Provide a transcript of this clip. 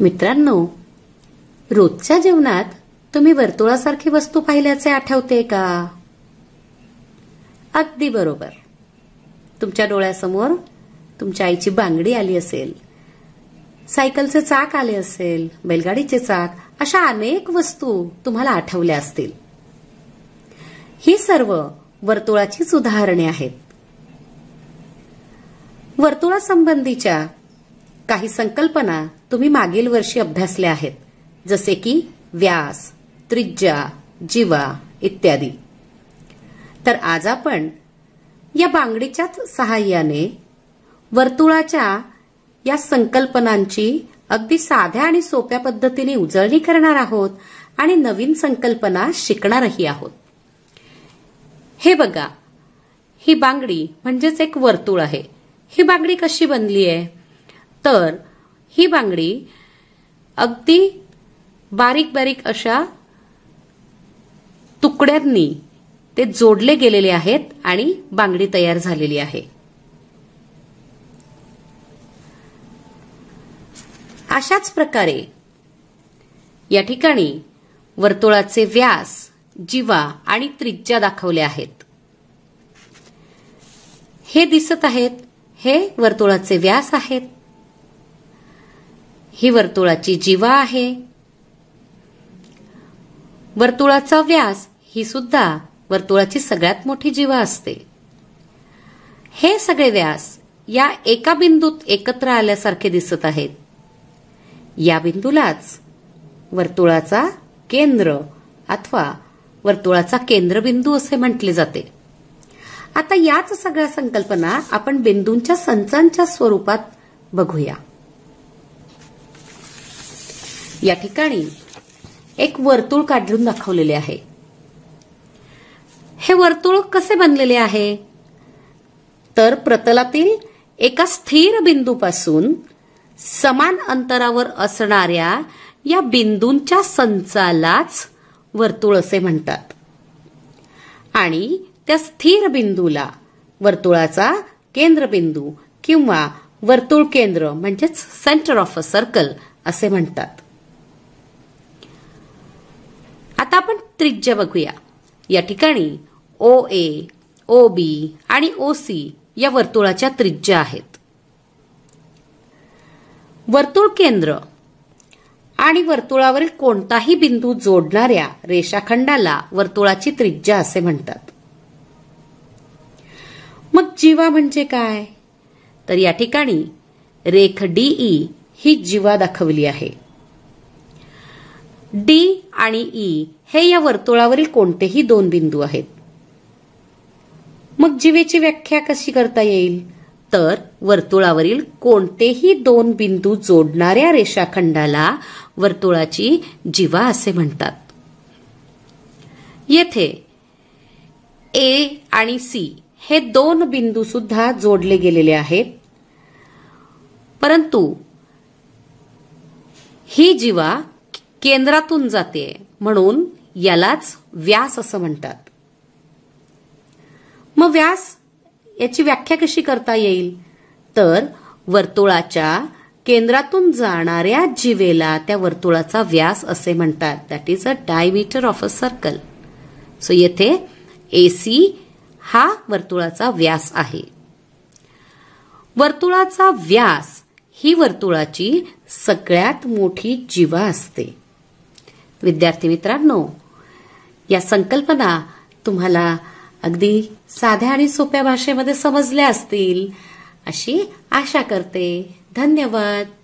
मित्रांनो रोजच्या जीवनात तुम्ही वर्तुळासारखी वस्तू पाहिल्याचे आठवते का अगदी बरोबर तुमच्या डोळ्यासमोर तुमच्या आईची बांगडी आली असेल सायकलचे चाक आले असेल बैलगाडीचे चाक अशा अनेक वस्तू तुम्हाला आठवल्या असतील ही सर्व वर्तुळाचीच उदाहरणे आहेत वर्तुळासंबंधीच्या काही संकल्पना तुम्ही मागील वर्षी अभ्यासल्या आहेत जसे की व्यास त्रिज्या जीवा इत्यादी तर आज आपण या बांगडीच्याच सहाय्याने वर्तुळाच्या या संकल्पनांची अगदी साध्या आणि सोप्या पद्धतीने उजळणी करणार आहोत आणि नवीन संकल्पना शिकणारही आहोत हे बघा ही बांगडी म्हणजेच एक वर्तुळ आहे ही बांगडी कशी बनली आहे तर ही बांगडी अगदी बारीक बारीक अशा तुकड्यांनी ते जोडले गेलेले आहेत आणि बांगडी तयार झालेली आहे अशाच प्रकारे या ठिकाणी वर्तुळाचे व्यास जीवा आणि त्रिज्या दाखवले आहेत हे दिसत आहेत हे वर्तुळाचे व्यास आहेत ही वर्तुळाची जीवा आहे वर्तुळाचा व्यास ही सुद्धा वर्तुळाची सगळ्यात मोठी जीवा असते हे सगळे व्यास या एका बिंदूत एकत्र आल्यासारखे दिसत आहेत या बिंदूलाच वर्तुळाचा केंद्र अथवा वर्तुळाचा केंद्रबिंदू असे म्हटले जाते आता याच सगळ्या संकल्पना आपण बिंदूंच्या संचांच्या स्वरूपात बघूया या ठिकाणी एक वर्तुळ काढून दाखवलेले आहे हे वर्तुळ कसे बनलेले आहे तर प्रतलातील एका स्थिर बिंदूपासून समान अंतरावर असणाऱ्या या बिंदूंच्या संचालाच वर्तुळ असे म्हणतात आणि त्या स्थिर बिंदूला वर्तुळाचा केंद्रबिंदू किंवा वर्तुळ केंद्र म्हणजेच सेंटर ऑफ अ सर्कल असे म्हणतात आपण त्रिज्या बघूया या ठिकाणी ओ ए ओ बी आणि ओ सी या वर्तुळाच्या त्रिज्या आहेत वर्तुळ केंद्र आणि वर्तुळावरील कोणताही बिंदू जोडणाऱ्या रेषाखंडाला वर्तुळाची त्रिज्या असे म्हणतात मग जीवा म्हणजे काय तर या ठिकाणी रेख डीई e ही जीवा दाखवली आहे डी आणि ई हे या वर्तुळावरील कोणतेही दोन बिंदू आहेत मग जीवेची व्याख्या कशी करता येईल तर वर्तुळावरील कोणतेही दोन बिंदू जोडणाऱ्या रेषाखंडाला वर्तुळाची जीवा असे म्हणतात येथे ए आणि सी हे दोन बिंदू सुद्धा जोडले गेलेले आहेत परंतु ही जीवा केंद्रातून जाते म्हणून यालाच व्यास असं म्हणतात मग व्यास याची व्याख्या कशी करता येईल तर वर्तुळाच्या केंद्रातून जाणाऱ्या जीवेला त्या वर्तुळाचा व्यास असे म्हणतात that is a diameter of a circle so येथे एसी हा वर्तुळाचा व्यास आहे वर्तुळाचा व्यास ही वर्तुळाची सगळ्यात मोठी जीवा असते विद्यार्थी मित्रांनो या संकल्पना तुम्हाला अगदी साध्या आणि सोप्या भाषेमध्ये समजल्या असतील अशी आशा करते धन्यवाद